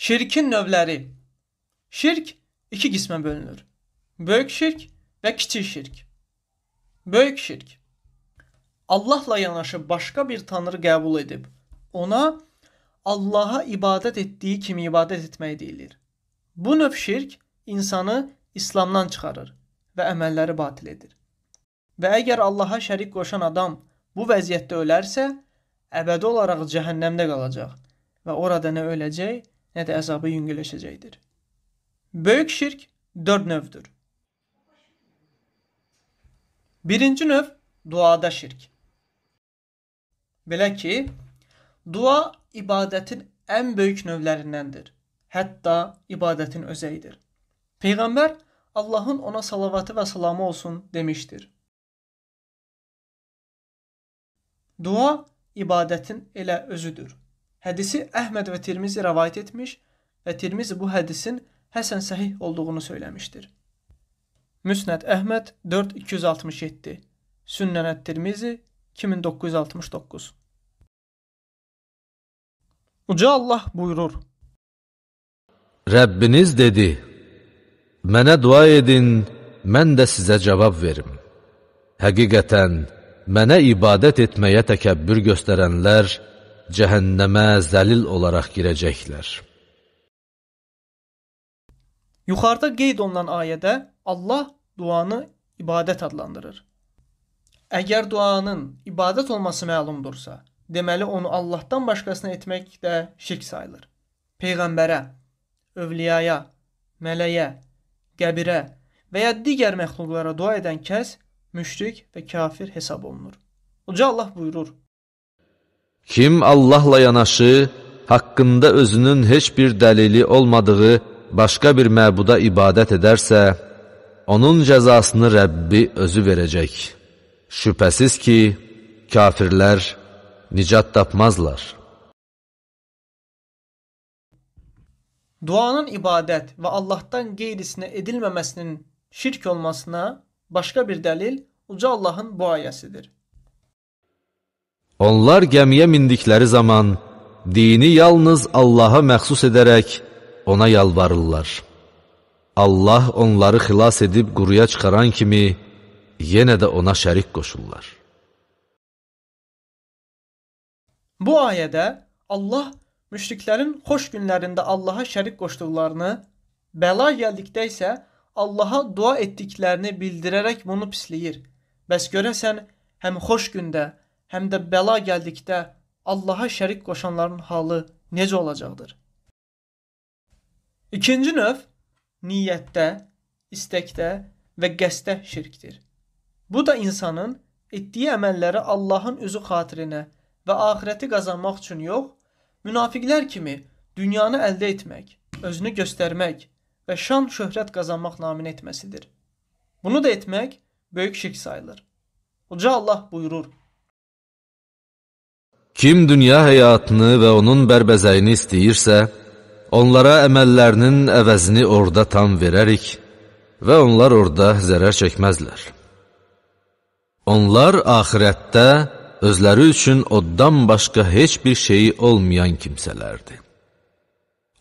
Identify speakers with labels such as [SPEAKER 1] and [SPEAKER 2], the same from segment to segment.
[SPEAKER 1] Şirkin növləri. Şirk iki qismə bölünür. Böyük şirk və kiçik şirk. Böyük şirk. Allahla yanaşı başqa bir tanrı qəbul edib ona Allaha ibadət etdiyi kimi ibadət etmək deyilir. Bu növ şirk insanı İslamdan çıxarır və əməlləri batil edir. Və əgər Allaha şərik qoşan adam bu vəziyyətdə ölərsə, əbədi olaraq cəhənnəmdə qalacaq və orada nə öləcək, nə də əzabı yüngülləşəcəkdir. Böyük şirk dörd növdür. Birinci növ duada şirk. Belə ki, dua ibadətin ən böyük növlərindəndir. Hətta ibadətin özəyidir. Peyğəmbər Allahın ona salavatı və salamı olsun demişdir. Dua ibadətin elə özüdür. Hədisi Əhməd və Tirmizi rəvayət etmiş və Tirmizi bu hədisin həsən səhih olduğunu söyləmişdir. Müsnəd Əhməd 4267, Sünnənət Tirmizi 2969. Uca Allah buyurur:
[SPEAKER 2] Rəbbiniz dedi: Mənə dua edin, mən də sizə cavab verim. Həqiqətən mənə ibadət etməyə təkəbbür göstərənlər cəhənnəmə zəlil olaraq girəcəklər.
[SPEAKER 1] Yuxarıda qeyd olunan ayədə Allah duanı ibadət adlandırır. Əgər duanın ibadət olması məlumdursa, deməli onu Allahdan başqasına etmək də şirk sayılır. Peyğəmbərə, övliyaya, mələyə, qəbirə və ya digər məxluqlara dua edən kəs müşrik və kafir hesab olunur. Uca Allah buyurur:
[SPEAKER 2] Kim Allahla yanaşı, haqqında özünün heç bir dəlili olmadığı başqa bir məbuda ibadət edərsə, onun cəzasını Rəbbi özü verəcək. Şübhəsiz ki, kafirlər nicat tapmazlar.
[SPEAKER 1] Duanın ibadət və Allahdan qeyrisinə edilməməsinin şirk olmasına başqa bir dəlil Uca Allahın bu ayəsidir.
[SPEAKER 2] Onlar gəmiyə mindikləri zaman dini yalnız Allaha məxsus edərək ona yalvarırlar. Allah onları xilas edib quruya çıxaran kimi yenə də ona şərik qoşurlar.
[SPEAKER 1] Bu ayədə Allah müşriklərin xoş günlərində Allaha şərik qoşduqlarını, bəla gəldikdə isə Allaha dua etdiklərini bildirərək bunu pisləyir. Bəs görəsən, həm xoş gündə, həm də bəla gəldikdə Allaha şərik qoşanların halı necə olacaqdır? İkinci növ niyyətdə, istəkdə və qəsdə şirkdir. Bu da insanın etdiyi əməlləri Allahın özü xatirinə və axirəti qazanmaq üçün yox, münafiqlər kimi dünyanı əldə etmək, özünü göstərmək və şan şöhrət qazanmaq naminə etməsidir. Bunu da etmək böyük şirk sayılır. Uca Allah buyurur:
[SPEAKER 2] Kim dünya həyatını və onun bərbəzəyini istəyirsə, onlara əməllərinin əvəzini orada tam verərik və onlar orada zərər çəkməzlər. Onlar axirətdə özləri üçün oddan başqa heç bir şeyi olmayan kimsələrdir.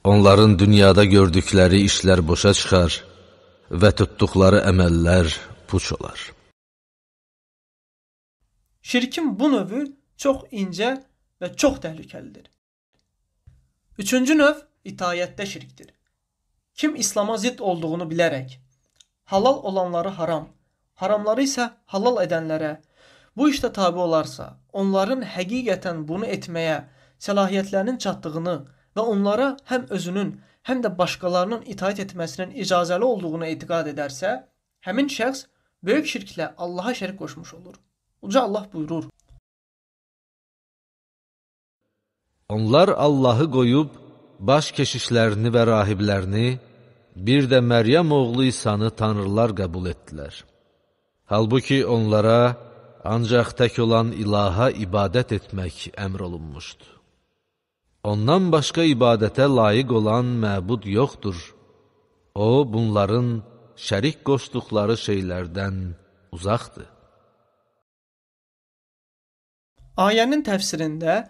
[SPEAKER 2] Onların dünyada gördükləri işlər boşa çıxar və tutduqları əməllər puç olar.
[SPEAKER 1] Şirkin bu növü çox incə və çox təhlükəlidir. Üçüncü növ itayətdə şirkdir. Kim İslama zidd olduğunu bilərək halal olanları haram, haramları isə halal edənlərə bu işdə tabe olarsa, onların həqiqətən bunu etməyə səlahiyyətlərinin çatdığını və onlara həm özünün, həm də başqalarının itaat etməsinin icazəli olduğunu etiqad edərsə, həmin şəxs böyük şirklə Allaha şərik qoşmuş olur. Uca Allah buyurur:
[SPEAKER 2] Onlar Allahı qoyub, baş keşişlərini və rahiblərini, bir də Məryəm oğlu İsanı tanrılar qəbul etdilər. Halbuki onlara ancaq tək olan ilaha ibadət etmək əmr olunmuşdu. Ondan başqa ibadətə layiq olan məbud yoxdur. O, bunların şərik qoşduqları şeylərdən uzaqdır.
[SPEAKER 1] Ayənin təfsirində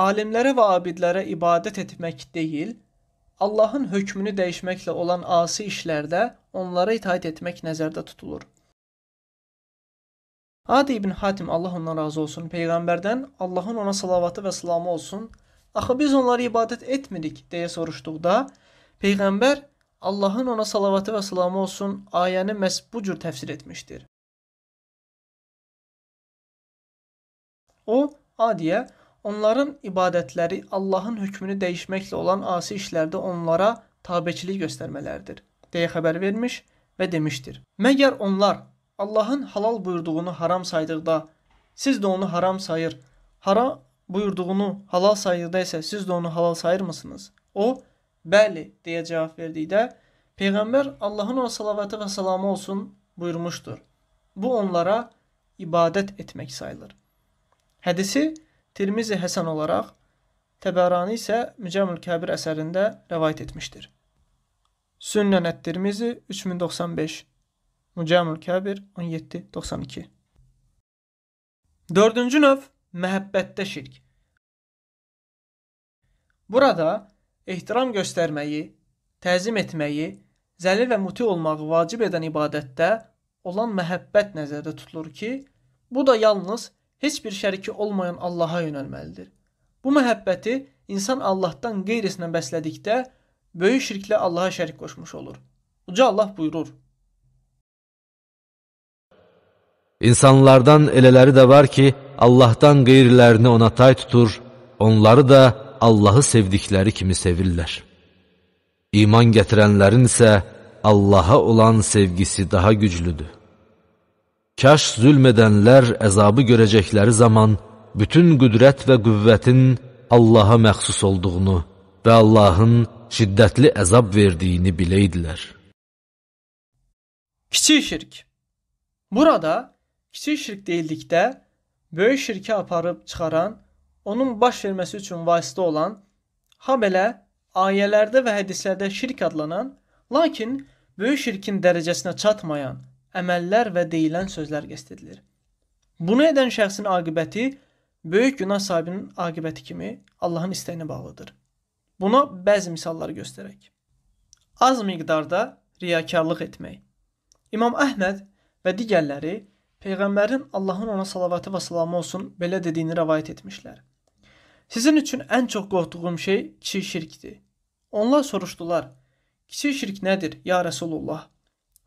[SPEAKER 1] alimlərə və abidlərə ibadət etmək deyil, Allahın hökmünü dəyişməklə olan asi işlərdə onlara itaat etmək nəzərdə tutulur. Adi ibn Hatim Allah ondan razı olsun peyğəmbərdən Allahın ona salavatı və salamı olsun. Axı biz onlara ibadət etmirik deyə soruşduqda peyğəmbər Allahın ona salavatı və salamı olsun ayəni məhz bu cür təfsir etmişdir. O adiyə Onların ibadətləri Allahın hökmünü dəyişməklə olan asi işlərdə onlara tabeçilik göstərmələridir, deyə xəbər vermiş və demişdir. Məgər onlar Allahın halal buyurduğunu haram saydıqda siz də onu haram sayır, haram buyurduğunu halal saydıqda isə siz də onu halal sayırmısınız? O, bəli, deyə cavab verdikdə, Peyğəmbər Allahın o salavatı və salamı olsun buyurmuşdur. Bu onlara ibadət etmək sayılır. Hədisi Tirmizi Həsən olaraq, Təbərani isə Mücəmül Kəbir əsərində rəvayət etmişdir. Sünnənət Tirmizi 3095, Mücəmül Kəbir 1792. Dördüncü növ məhəbbətdə şirk. Burada ehtiram göstərməyi, təzim etməyi, zəlil və muti olmağı vacib edən ibadətdə olan məhəbbət nəzərdə tutulur ki, bu da yalnız heç bir şəriki olmayan Allaha yönəlməlidir. Bu məhəbbəti insan Allahdan qeyrisinə bəslədikdə böyük şirklə Allaha şərik qoşmuş olur. Uca Allah buyurur:
[SPEAKER 2] İnsanlardan elələri də var ki, Allahdan qeyrilərini ona tay tutur, onları da Allahı sevdikləri kimi sevirlər. İman gətirənlərin isə Allaha olan sevgisi daha güclüdür. Kaş zülm edənlər əzabı görəcəkləri zaman bütün qüdrət və qüvvətin Allaha məxsus olduğunu və Allahın şiddətli əzab verdiyini biləydilər.
[SPEAKER 1] Kiçik şirk Burada kiçik şirk deyildikdə böyük şirkə aparıb çıxaran, onun baş verməsi üçün vasitə olan, ha belə ayələrdə və hədislərdə şirk adlanan, lakin böyük şirkin dərəcəsinə çatmayan, əməllər və deyilən sözlər qəsd edilir. Bunu edən şəxsin aqibəti böyük günah sahibinin aqibəti kimi Allahın istəyinə bağlıdır. Buna bəzi misallar göstərək. Az miqdarda riyakarlıq etmək. İmam Əhməd və digərləri Peyğəmbərin Allahın ona salavatı və salamı olsun belə dediyini rəvayət etmişlər. Sizin üçün ən çox qorxduğum şey kiçik şirkdir. Onlar soruşdular: "Kiçik şirk nədir, ya Rasulullah?"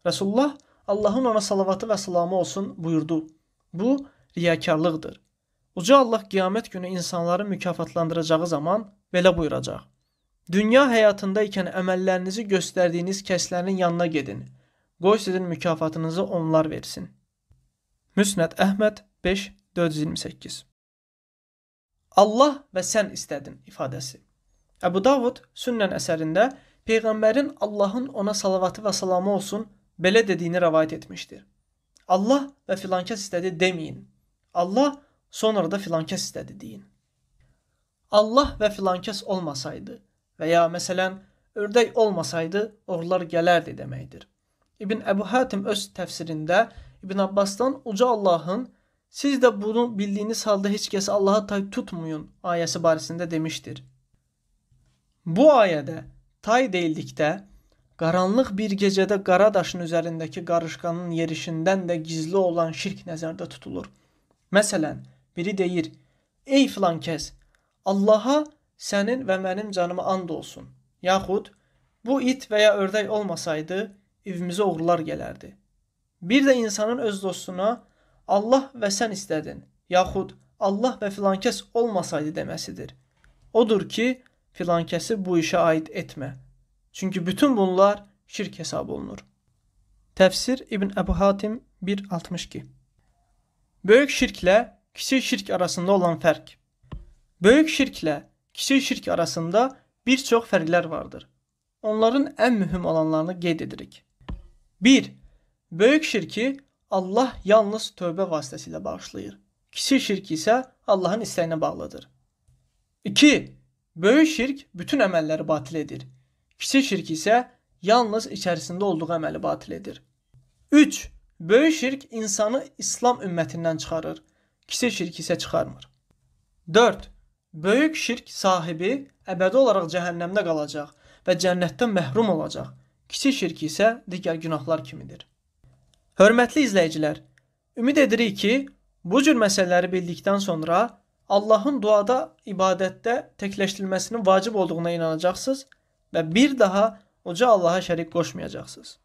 [SPEAKER 1] Rasulullah Allahın ona salavatı və salamı olsun buyurdu. Bu riyakarlıqdır. Uca Allah qiyamət günü insanları mükafatlandıracağı zaman belə buyuracaq. Dünya həyatında ikən əməllərinizi göstərdiyiniz kəslərin yanına gedin. Qoy sizin mükafatınızı onlar versin. Müsnəd Əhməd 5 428 Allah və sən istədin ifadəsi. Əbu Davud Sünnən əsərində Peyğəmbərin Allahın ona salavatı və salamı olsun böyle dediğini rivayet etmiştir. Allah ve filankes istedi demeyin. Allah sonra da filankes istedi deyin. Allah ve filankes olmasaydı veya mesela ördek olmasaydı orlar gelerdi demektir. İbn Ebu Hatim öz tefsirinde İbn Abbas'tan Uca Allah'ın siz de bunu bildiğiniz halde hiç kez Allah'a tay tutmayın ayesi barisinde demiştir. Bu ayede tay de Qaranlıq bir gecədə qara daşın üzərindəki qarışqanın yerişindən də gizli olan şirk nəzərdə tutulur. Məsələn, biri deyir: "Ey filan kəs, Allaha sənin və mənim canıma and olsun." Yaxud bu it və ya ördək olmasaydı, evimizə oğrular gələrdi. Bir də insanın öz dostuna Allah və sən istədin, yaxud Allah və filan kəs olmasaydı deməsidir. Odur ki, filankəsi bu işə aid etmə.'' Çünki bütün bunlar şirk hesab olunur. Təfsir İbn Əbu Hatim 1.62 Böyük şirklə kiçik şirk arasında olan fərq Böyük şirklə kiçik şirk arasında bir çox fərqlər vardır. Onların ən mühüm olanlarını qeyd edirik. 1. Böyük şirki Allah yalnız tövbə vasitəsilə bağışlayır. Kiçik şirk isə Allahın istəyinə bağlıdır. 2. Böyük şirk bütün əməlləri batil edir. Kiçik şirk isə yalnız içərisində olduğu əməli batil edir. 3. Böyük şirk insanı İslam ümmətindən çıxarır. Kiçik şirk isə çıxarmır. 4. Böyük şirk sahibi əbədi olaraq cəhənnəmdə qalacaq və cənnətdən məhrum olacaq. Kiçik şirk isə digər günahlar kimidir. Hörmətli izləyicilər, ümid edirik ki, bu cür məsələləri bildikdən sonra Allahın duada, ibadətdə təkləşdirilməsinin vacib olduğuna inanacaqsınız ve bir daha Oca Allah'a şerik koşmayacaksınız.